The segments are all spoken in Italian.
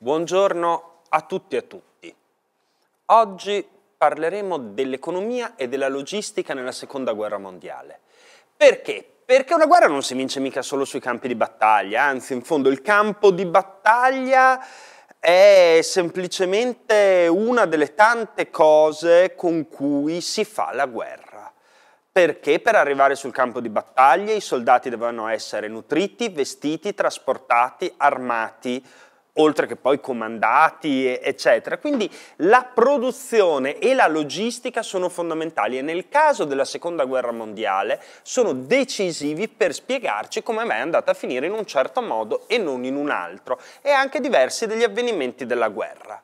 Buongiorno a tutti e a tutti. Oggi parleremo dell'economia e della logistica nella seconda guerra mondiale. Perché? Perché una guerra non si vince mica solo sui campi di battaglia, anzi in fondo il campo di battaglia è semplicemente una delle tante cose con cui si fa la guerra perché per arrivare sul campo di battaglia i soldati devono essere nutriti, vestiti, trasportati, armati, oltre che poi comandati, eccetera. Quindi la produzione e la logistica sono fondamentali e nel caso della Seconda Guerra Mondiale sono decisivi per spiegarci come mai è andata a finire in un certo modo e non in un altro, e anche diversi degli avvenimenti della guerra.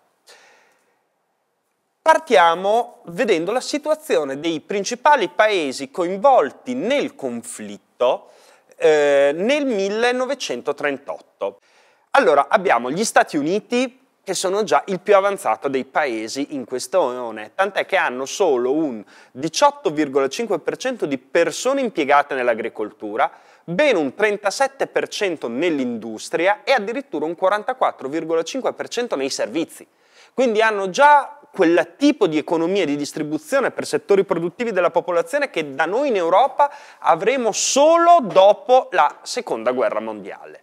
Partiamo vedendo la situazione dei principali paesi coinvolti nel conflitto eh, nel 1938. Allora, abbiamo gli Stati Uniti che sono già il più avanzato dei paesi in questa unione, tant'è che hanno solo un 18,5% di persone impiegate nell'agricoltura, ben un 37% nell'industria e addirittura un 44,5% nei servizi. Quindi hanno già quel tipo di economia di distribuzione per settori produttivi della popolazione che da noi in Europa avremo solo dopo la Seconda Guerra Mondiale.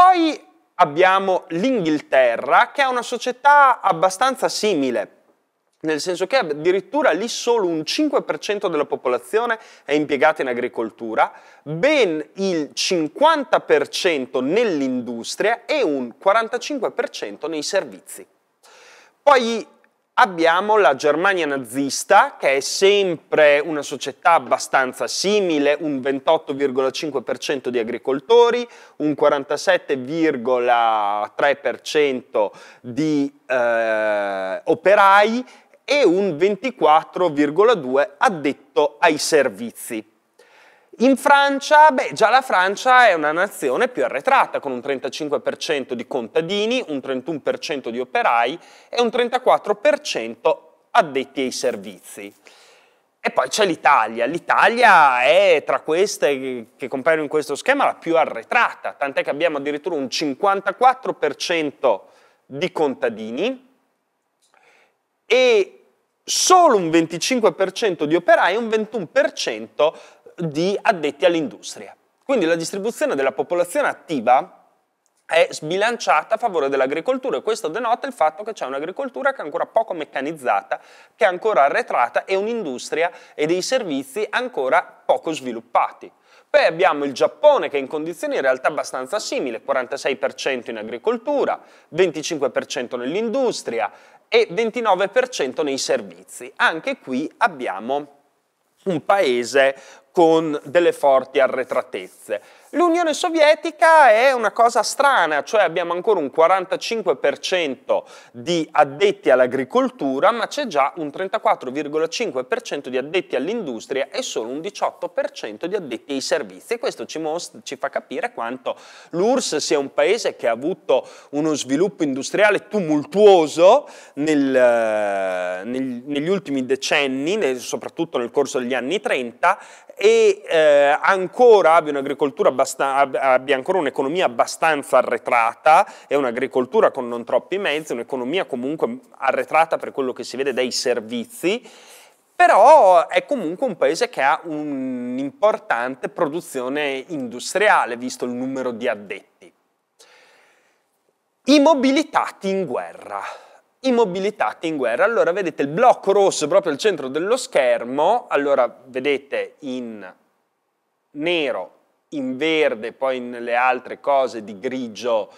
Poi abbiamo l'Inghilterra, che è una società abbastanza simile, nel senso che addirittura lì solo un 5% della popolazione è impiegata in agricoltura, ben il 50% nell'industria e un 45% nei servizi. Poi abbiamo la Germania nazista, che è sempre una società abbastanza simile, un 28,5% di agricoltori, un 47,3% di eh, operai e un 24,2% addetto ai servizi. In Francia, beh, già la Francia è una nazione più arretrata, con un 35% di contadini, un 31% di operai e un 34% addetti ai servizi. E poi c'è l'Italia. L'Italia è tra queste che compaiono in questo schema la più arretrata, tant'è che abbiamo addirittura un 54% di contadini e solo un 25% di operai e un 21% di addetti all'industria. Quindi la distribuzione della popolazione attiva è sbilanciata a favore dell'agricoltura e questo denota il fatto che c'è un'agricoltura che è ancora poco meccanizzata, che è ancora arretrata e un'industria e dei servizi ancora poco sviluppati. Poi abbiamo il Giappone che è in condizioni in realtà abbastanza simili, 46% in agricoltura, 25% nell'industria e 29% nei servizi. Anche qui abbiamo un paese con delle forti arretratezze. L'Unione Sovietica è una cosa strana, cioè abbiamo ancora un 45% di addetti all'agricoltura, ma c'è già un 34,5% di addetti all'industria e solo un 18% di addetti ai servizi. E questo ci, ci fa capire quanto l'URSS sia un paese che ha avuto uno sviluppo industriale tumultuoso nel, eh, nel, negli ultimi decenni, nel, soprattutto nel corso degli anni 30, e eh, ancora abbia un'agricoltura abbia ancora un'economia abbastanza arretrata e un'agricoltura con non troppi mezzi, un'economia comunque arretrata per quello che si vede dai servizi, però è comunque un paese che ha un'importante produzione industriale, visto il numero di addetti. Immobilitati in guerra. Immobilitati in guerra. Allora, vedete il blocco rosso proprio al centro dello schermo. Allora, vedete in nero in verde, poi nelle altre cose di grigio,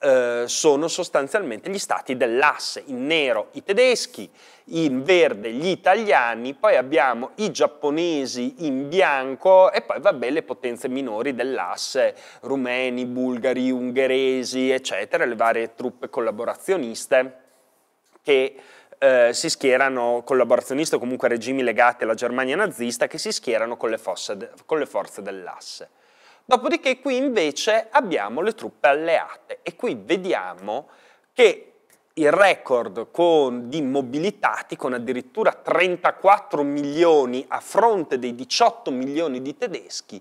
eh, sono sostanzialmente gli stati dell'asse, in nero i tedeschi, in verde gli italiani, poi abbiamo i giapponesi in bianco e poi vabbè le potenze minori dell'asse, rumeni, bulgari, ungheresi, eccetera, le varie truppe collaborazioniste che eh, si schierano collaborazioniste o comunque regimi legati alla Germania nazista che si schierano con le, fosse, con le forze dell'asse. Dopodiché qui invece abbiamo le truppe alleate e qui vediamo che il record con, di mobilitati con addirittura 34 milioni a fronte dei 18 milioni di tedeschi,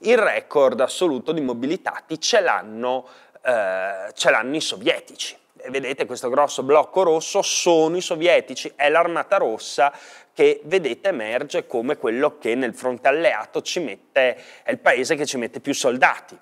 il record assoluto di mobilitati ce l'hanno, eh, ce l'hanno i sovietici. E vedete questo grosso blocco rosso sono i sovietici, è l'armata rossa che vedete emerge come quello che nel fronte alleato ci mette, è il paese che ci mette più soldati.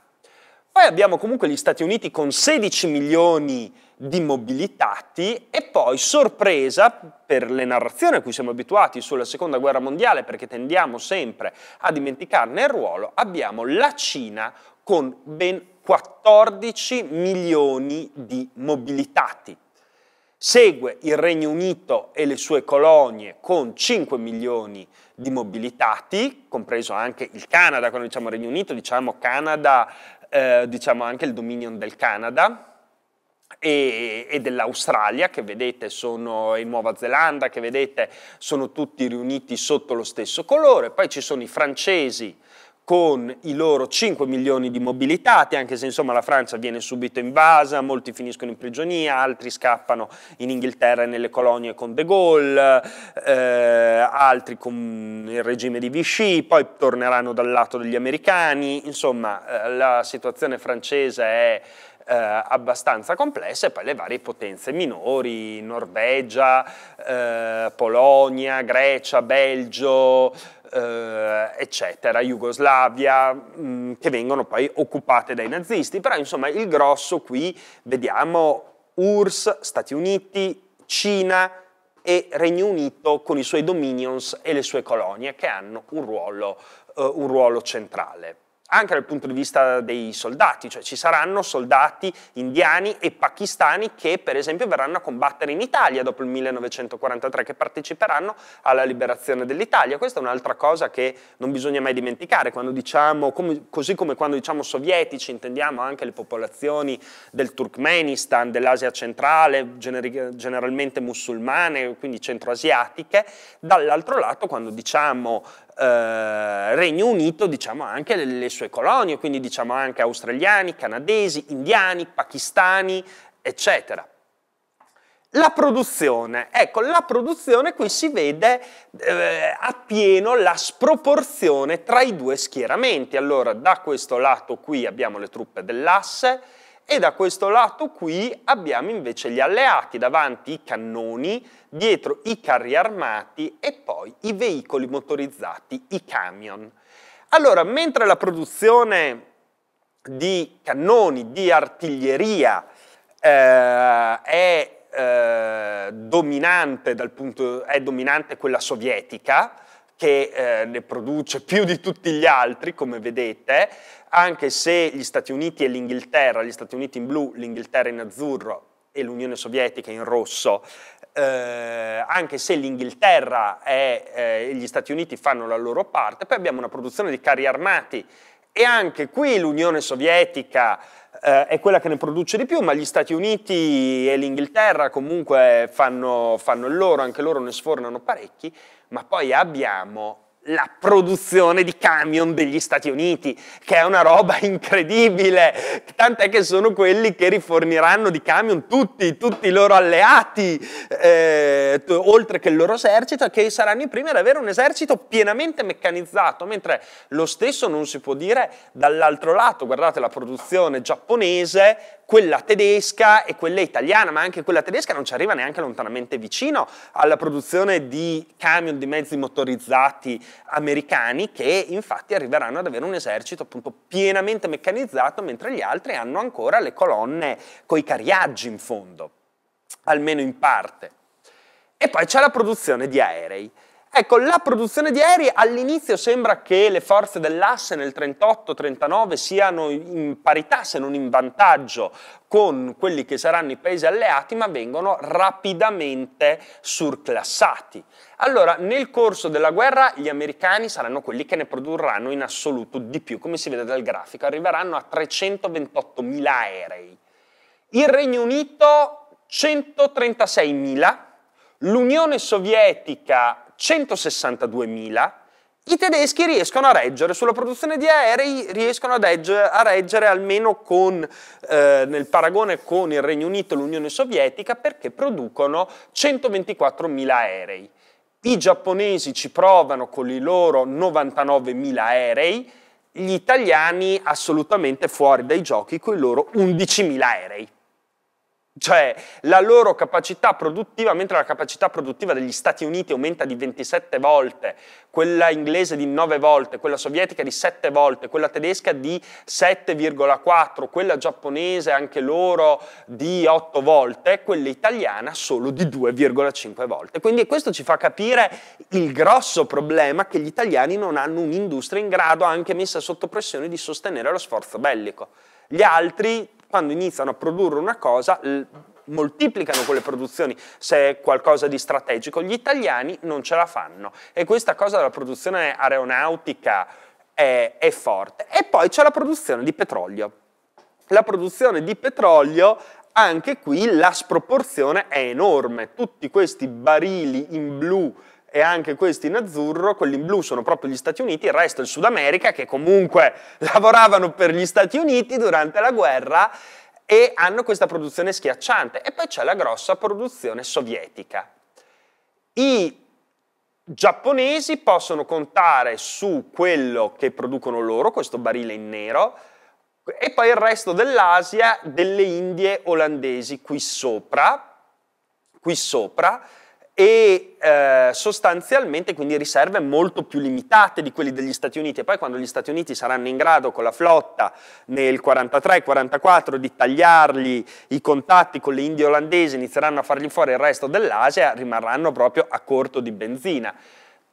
Poi abbiamo comunque gli Stati Uniti con 16 milioni di mobilitati e poi sorpresa per le narrazioni a cui siamo abituati sulla seconda guerra mondiale perché tendiamo sempre a dimenticarne il ruolo, abbiamo la Cina con ben 14 milioni di mobilitati. Segue il Regno Unito e le sue colonie con 5 milioni di mobilitati, compreso anche il Canada, quando diciamo Regno Unito diciamo Canada, eh, diciamo anche il Dominion del Canada e, e dell'Australia che vedete sono in Nuova Zelanda che vedete sono tutti riuniti sotto lo stesso colore, poi ci sono i francesi con i loro 5 milioni di mobilitati, anche se insomma la Francia viene subito invasa, molti finiscono in prigionia, altri scappano in Inghilterra e nelle colonie con De Gaulle, eh, altri con il regime di Vichy, poi torneranno dal lato degli americani, insomma eh, la situazione francese è eh, abbastanza complessa e poi le varie potenze minori, Norvegia, eh, Polonia, Grecia, Belgio, eh, eccetera, Jugoslavia, mh, mm, che vengono poi occupate dai nazisti, però insomma il grosso qui vediamo URSS, Stati Uniti, Cina e Regno Unito con i suoi dominions e le sue colonie che hanno un ruolo, eh, un ruolo centrale anche dal punto di vista dei soldati, cioè ci saranno soldati indiani e pakistani che per esempio verranno a combattere in Italia dopo il 1943, che parteciperanno alla liberazione dell'Italia. Questa è un'altra cosa che non bisogna mai dimenticare, diciamo, come, così come quando diciamo sovietici intendiamo anche le popolazioni del Turkmenistan, dell'Asia centrale, gener generalmente musulmane, quindi centroasiatiche, dall'altro lato quando diciamo eh, Regno Unito diciamo anche le, le sue colonie, quindi diciamo anche australiani, canadesi, indiani, pakistani, eccetera. La produzione, ecco, la produzione qui si vede eh, appieno la sproporzione tra i due schieramenti. Allora, da questo lato qui abbiamo le truppe dell'asse, e da questo lato qui abbiamo invece gli alleati, davanti i cannoni, dietro i carri armati e poi i veicoli motorizzati, i camion. Allora, mentre la produzione di cannoni, di artiglieria eh, è, eh, dominante punto, è dominante quella sovietica, che eh, ne produce più di tutti gli altri, come vedete, anche se gli Stati Uniti e l'Inghilterra, gli Stati Uniti in blu, l'Inghilterra in azzurro e l'Unione Sovietica in rosso, eh, anche se l'Inghilterra e eh, gli Stati Uniti fanno la loro parte, poi abbiamo una produzione di carri armati e anche qui l'Unione Sovietica eh, è quella che ne produce di più, ma gli Stati Uniti e l'Inghilterra comunque fanno, fanno il loro, anche loro ne sfornano parecchi, ma poi abbiamo la produzione di camion degli Stati Uniti, che è una roba incredibile, tant'è che sono quelli che riforniranno di camion tutti, tutti i loro alleati, eh, oltre che il loro esercito, che saranno i primi ad avere un esercito pienamente meccanizzato, mentre lo stesso non si può dire dall'altro lato, guardate la produzione giapponese quella tedesca e quella italiana, ma anche quella tedesca non ci arriva neanche lontanamente vicino alla produzione di camion, di mezzi motorizzati americani che infatti arriveranno ad avere un esercito appunto pienamente meccanizzato, mentre gli altri hanno ancora le colonne coi cariaggi in fondo, almeno in parte. E poi c'è la produzione di aerei. Ecco, la produzione di aerei all'inizio sembra che le forze dell'asse nel 38-39 siano in parità, se non in vantaggio, con quelli che saranno i paesi alleati, ma vengono rapidamente surclassati. Allora, nel corso della guerra gli americani saranno quelli che ne produrranno in assoluto di più, come si vede dal grafico, arriveranno a 328.000 aerei. Il Regno Unito 136.000, l'Unione Sovietica 162.000, i tedeschi riescono a reggere, sulla produzione di aerei riescono a reggere, a reggere almeno con, eh, nel paragone con il Regno Unito e l'Unione Sovietica perché producono 124.000 aerei. I giapponesi ci provano con i loro 99.000 aerei, gli italiani assolutamente fuori dai giochi con i loro 11.000 aerei cioè la loro capacità produttiva, mentre la capacità produttiva degli Stati Uniti aumenta di 27 volte, quella inglese di 9 volte, quella sovietica di 7 volte, quella tedesca di 7,4, quella giapponese anche loro di 8 volte, quella italiana solo di 2,5 volte. Quindi questo ci fa capire il grosso problema che gli italiani non hanno un'industria in grado, anche messa sotto pressione, di sostenere lo sforzo bellico. Gli altri quando iniziano a produrre una cosa, moltiplicano quelle produzioni se è qualcosa di strategico. Gli italiani non ce la fanno e questa cosa della produzione aeronautica è, è forte. E poi c'è la produzione di petrolio. La produzione di petrolio anche qui la sproporzione è enorme. Tutti questi barili in blu e anche questi in azzurro, quelli in blu sono proprio gli Stati Uniti, il resto è il Sud America che comunque lavoravano per gli Stati Uniti durante la guerra e hanno questa produzione schiacciante. E poi c'è la grossa produzione sovietica. I giapponesi possono contare su quello che producono loro, questo barile in nero, e poi il resto dell'Asia, delle Indie olandesi qui sopra, qui sopra, e eh, sostanzialmente quindi riserve molto più limitate di quelle degli Stati Uniti e poi quando gli Stati Uniti saranno in grado con la flotta nel 43-44 di tagliargli i contatti con le Indie olandesi, inizieranno a fargli fuori il resto dell'Asia, rimarranno proprio a corto di benzina.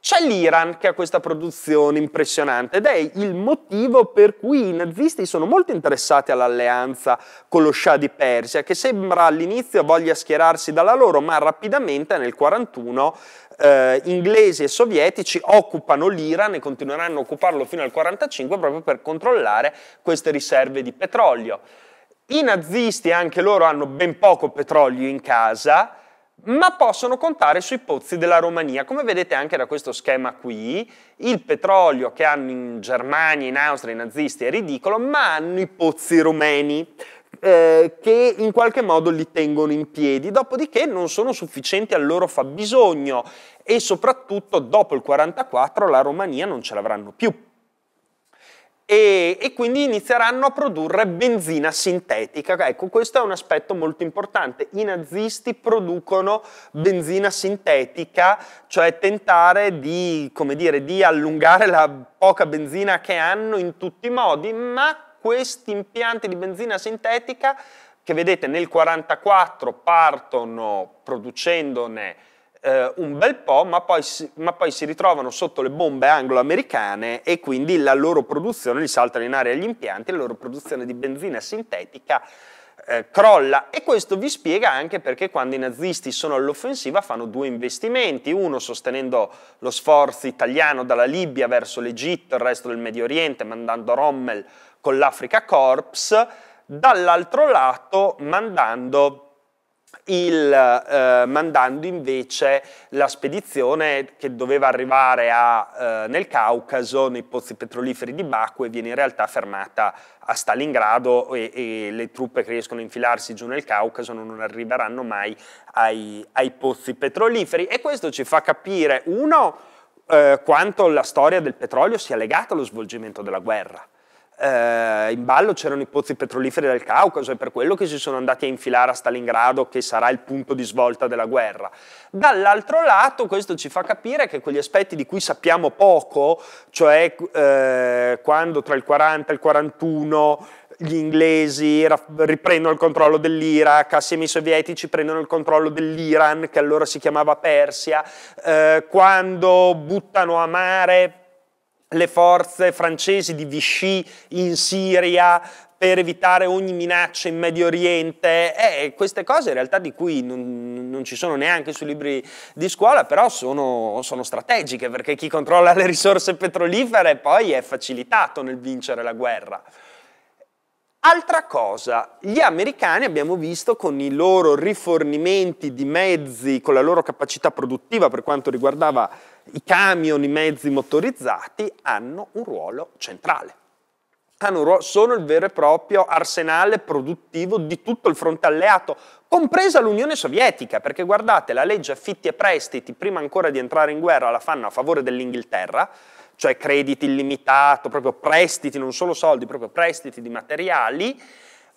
C'è l'Iran che ha questa produzione impressionante ed è il motivo per cui i nazisti sono molto interessati all'alleanza con lo Shah di Persia, che sembra all'inizio voglia schierarsi dalla loro, ma rapidamente nel 1941 eh, inglesi e sovietici occupano l'Iran e continueranno a occuparlo fino al 1945 proprio per controllare queste riserve di petrolio. I nazisti anche loro hanno ben poco petrolio in casa ma possono contare sui pozzi della Romania. Come vedete anche da questo schema qui, il petrolio che hanno in Germania, in Austria i nazisti è ridicolo, ma hanno i pozzi romeni. Eh, che in qualche modo li tengono in piedi, dopodiché non sono sufficienti al loro fabbisogno e soprattutto dopo il 1944 la Romania non ce l'avranno più e, e, quindi inizieranno a produrre benzina sintetica. Ecco, questo è un aspetto molto importante. I nazisti producono benzina sintetica, cioè tentare di, dire, di allungare la poca benzina che hanno in tutti i modi, ma questi impianti di benzina sintetica che vedete nel 1944 partono producendone eh, un bel po', ma poi, si, ma poi, si, ritrovano sotto le bombe anglo-americane e quindi la loro produzione, li saltano in aria gli impianti, la loro produzione di benzina sintetica eh, crolla e questo vi spiega anche perché quando i nazisti sono all'offensiva fanno due investimenti, uno sostenendo lo sforzo italiano dalla Libia verso l'Egitto, il resto del Medio Oriente, mandando Rommel con l'Africa Corps, dall'altro lato mandando il, eh, mandando invece la spedizione che doveva arrivare a, eh, nel Caucaso, nei pozzi petroliferi di Baku e viene in realtà fermata a Stalingrado e, e, le truppe che riescono a infilarsi giù nel Caucaso non arriveranno mai ai, ai pozzi petroliferi e questo ci fa capire uno eh, quanto la storia del petrolio sia legata allo svolgimento della guerra eh, in ballo c'erano i pozzi petroliferi del Caucaso, e per quello che si sono andati a infilare a Stalingrado, che sarà il punto di svolta della guerra. Dall'altro lato, questo ci fa capire che quegli aspetti di cui sappiamo poco, cioè eh, quando tra il 40 e il 41 gli inglesi riprendono il controllo dell'Iraq, assieme ai sovietici prendono il controllo dell'Iran, che allora si chiamava Persia, eh, quando buttano a mare le forze francesi di Vichy in Siria per evitare ogni minaccia in Medio Oriente, eh, queste cose in realtà di cui non, non, ci sono neanche sui libri di scuola, però sono, sono, strategiche perché chi controlla le risorse petrolifere poi è facilitato nel vincere la guerra. Altra cosa, gli americani abbiamo visto con i loro rifornimenti di mezzi, con la loro capacità produttiva per quanto riguardava i camion, i mezzi motorizzati hanno un ruolo centrale. Un ruolo, sono il vero e proprio arsenale produttivo di tutto il fronte alleato, compresa l'Unione Sovietica, perché guardate, la legge affitti e prestiti, prima ancora di entrare in guerra, la fanno a favore dell'Inghilterra, cioè crediti illimitati, proprio prestiti, non solo soldi, proprio prestiti di materiali,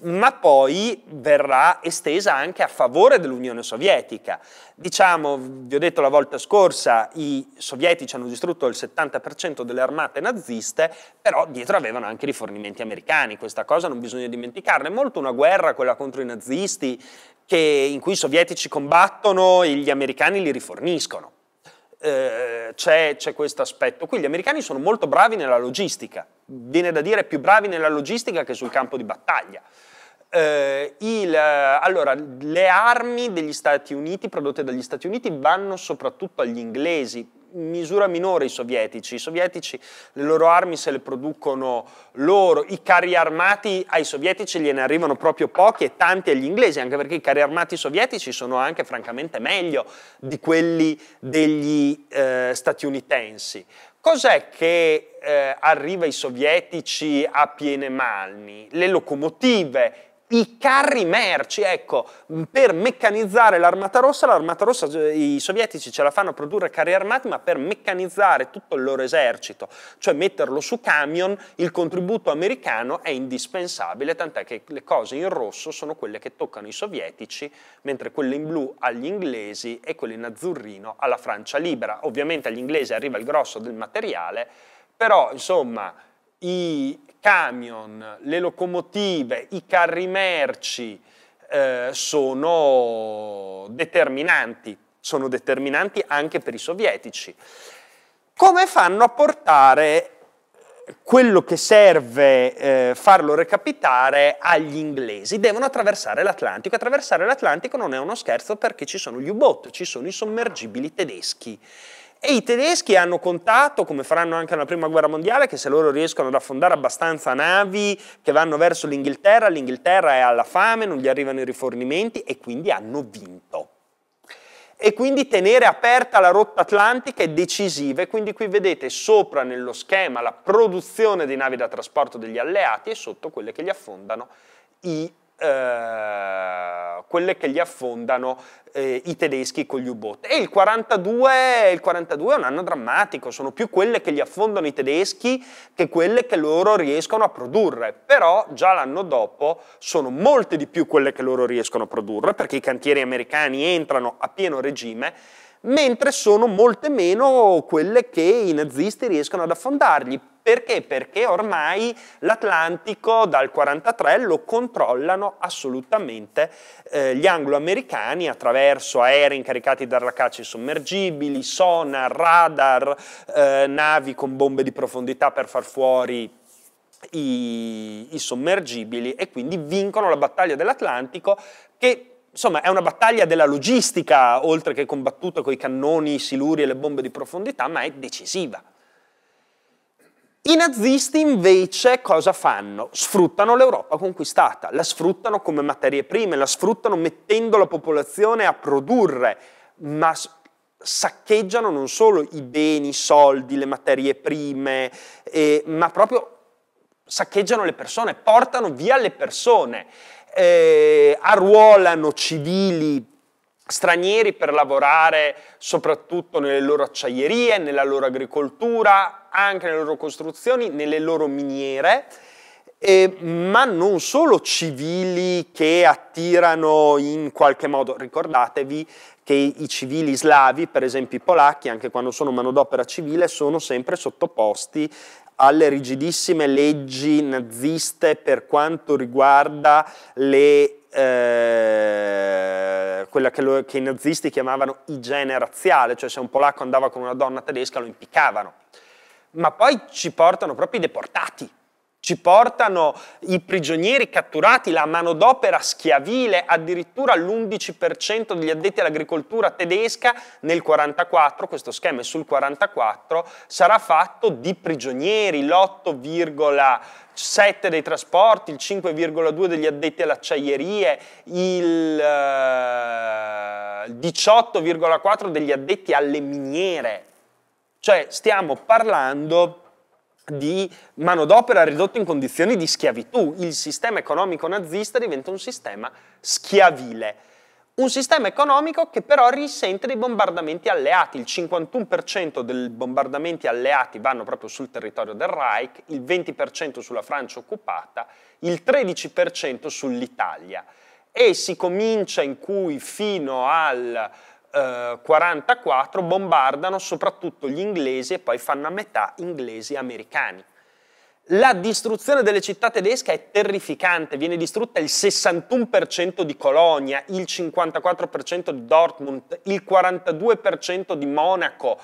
ma poi verrà estesa anche a favore dell'Unione Sovietica. Diciamo, vi ho detto la volta scorsa, i sovietici hanno distrutto il 70% delle armate naziste, però dietro avevano anche rifornimenti americani, questa cosa non bisogna dimenticarla, è molto una guerra quella contro i nazisti che, in cui i sovietici combattono e gli americani li riforniscono. Eh, c'è, c'è questo aspetto qui, gli americani sono molto bravi nella logistica, viene da dire più bravi nella logistica che sul campo di battaglia eh, il, eh, allora, le armi degli Stati Uniti, prodotte dagli Stati Uniti, vanno soprattutto agli inglesi, misura minore i sovietici. I sovietici le loro armi se le producono loro, i carri armati ai sovietici gliene arrivano proprio pochi e tanti agli inglesi, anche perché i carri armati sovietici sono anche francamente meglio di quelli degli eh, statunitensi. Cos'è che eh, arriva ai sovietici a piene mani? Le locomotive, i carri merci, ecco, per meccanizzare l'armata rossa, l'armata rossa, eh, i sovietici ce la fanno a produrre carri armati, ma per meccanizzare tutto il loro esercito, cioè metterlo su camion, il contributo americano è indispensabile, tant'è che le cose in rosso sono quelle che toccano i sovietici, mentre quelle in blu agli inglesi e quelle in azzurrino alla Francia libera. Ovviamente agli inglesi arriva il grosso del materiale, però insomma... I, camion, le locomotive, i carri merci eh, sono determinanti, sono determinanti anche per i sovietici. Come fanno a portare eh, quello che serve eh, farlo recapitare agli inglesi? Devono attraversare l'Atlantico. Attraversare l'Atlantico non è uno scherzo perché ci sono gli U-boat, ci sono i sommergibili tedeschi. E i tedeschi hanno contato, come faranno anche nella prima guerra mondiale, che se loro riescono ad affondare abbastanza navi che vanno verso l'Inghilterra, l'Inghilterra è alla fame, non gli arrivano i rifornimenti e quindi hanno vinto. E quindi tenere aperta la rotta atlantica è decisiva e quindi qui vedete sopra nello schema la produzione di navi da trasporto degli alleati e sotto quelle che li affondano i eh, quelle che gli affondano eh, i tedeschi con gli U-Boat. E il 42, il 42 è un anno drammatico, sono più quelle che gli affondano i tedeschi che quelle che loro riescono a produrre, però già l'anno dopo sono molte di più quelle che loro riescono a produrre perché i cantieri americani entrano a pieno regime mentre sono molte meno quelle che i nazisti riescono ad affondargli. Perché? Perché ormai l'Atlantico dal 1943 lo controllano assolutamente eh, gli angloamericani attraverso aerei incaricati da racacci sommergibili, sonar, radar, eh, navi con bombe di profondità per far fuori i, i sommergibili e quindi vincono la battaglia dell'Atlantico che insomma è una battaglia della logistica oltre che combattuta con i cannoni i siluri e le bombe di profondità ma è decisiva i nazisti invece cosa fanno? Sfruttano l'Europa conquistata, la sfruttano come materie prime, la sfruttano mettendo la popolazione a produrre, ma saccheggiano non solo i beni, i soldi, le materie prime, eh, ma proprio saccheggiano le persone, portano via le persone, eh, arruolano civili stranieri per lavorare soprattutto nelle loro acciaierie, nella loro agricoltura, anche nelle loro costruzioni, nelle loro miniere. Eh, ma non solo civili che attirano in qualche modo, ricordatevi che i civili slavi, per esempio i polacchi, anche quando sono manodopera civile, sono sempre sottoposti alle rigidissime leggi naziste per quanto riguarda le eh, quella che, lo, che, i nazisti chiamavano igiene razziale, cioè se un polacco andava con una donna tedesca lo impiccavano. Ma poi ci portano proprio i deportati, ci portano i prigionieri catturati, la manodopera schiavile, addirittura l'11% degli addetti all'agricoltura tedesca nel 1944, questo schema è sul 1944, sarà fatto di prigionieri, l'8,7 dei trasporti, il 5,2 degli addetti alle acciaierie, il 18,4 eh, degli addetti alle miniere. Cioè stiamo parlando di manodopera ridotto in condizioni di schiavitù. Il sistema economico nazista diventa un sistema schiavile. Un sistema economico che però risente dei bombardamenti alleati. Il 51% dei bombardamenti alleati vanno proprio sul territorio del Reich, il 20% sulla Francia occupata, il 13% sull'Italia. E si comincia in cui fino al 44 eh, bombardano soprattutto gli inglesi e poi fanno a metà inglesi e americani. La distruzione delle città tedesche è terrificante, viene distrutta il 61% di Colonia, il 54% di Dortmund, il 42% di Monaco,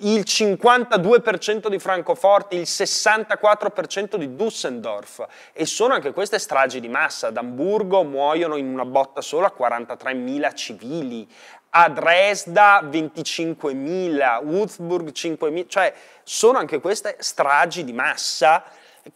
il 52% di Francoforte, il 64% di Düsseldorf e sono anche queste stragi di massa. Ad Amburgo muoiono in una botta sola 43.000 civili, a Dresda 25.000, Würzburg 5.000, cioè sono anche queste stragi di massa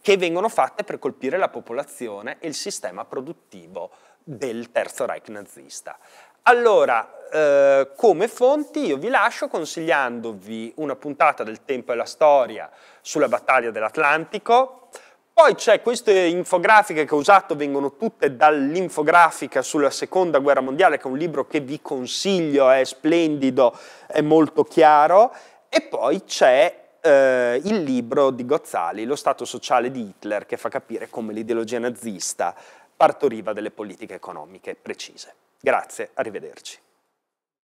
che vengono fatte per colpire la popolazione e il sistema produttivo del Terzo Reich nazista. Allora, eh, come fonti io vi lascio consigliandovi una puntata del Tempo e la Storia sulla battaglia dell'Atlantico, poi c'è queste infografiche che ho usato, vengono tutte dall'infografica sulla seconda guerra mondiale, che è un libro che vi consiglio, è splendido, è molto chiaro. E poi c'è eh, il libro di Gozzali, Lo Stato sociale di Hitler, che fa capire come l'ideologia nazista partoriva delle politiche economiche precise. Grazie, arrivederci.